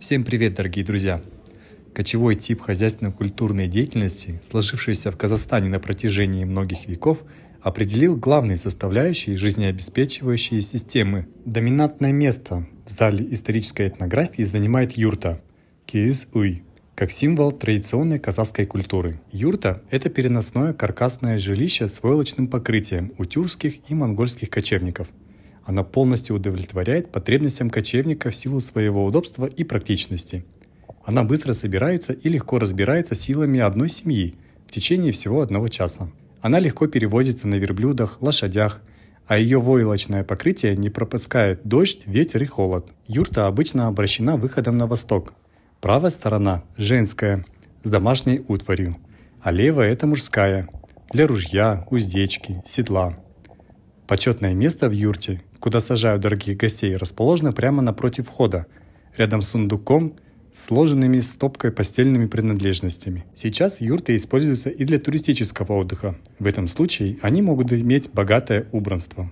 Всем привет, дорогие друзья! Кочевой тип хозяйственно-культурной деятельности, сложившийся в Казахстане на протяжении многих веков, определил главные составляющие жизнеобеспечивающие системы. Доминантное место в зале исторической этнографии занимает юрта – киис-уй, как символ традиционной казахской культуры. Юрта – это переносное каркасное жилище с войлочным покрытием у тюркских и монгольских кочевников – она полностью удовлетворяет потребностям кочевника в силу своего удобства и практичности. Она быстро собирается и легко разбирается силами одной семьи в течение всего одного часа. Она легко перевозится на верблюдах, лошадях, а ее войлочное покрытие не пропускает дождь, ветер и холод. Юрта обычно обращена выходом на восток. Правая сторона – женская, с домашней утварью, а левая – это мужская, для ружья, уздечки, седла. Почетное место в юрте куда сажают дорогих гостей, расположена прямо напротив входа, рядом с сундуком, сложенными стопкой постельными принадлежностями. Сейчас юрты используются и для туристического отдыха. В этом случае они могут иметь богатое убранство.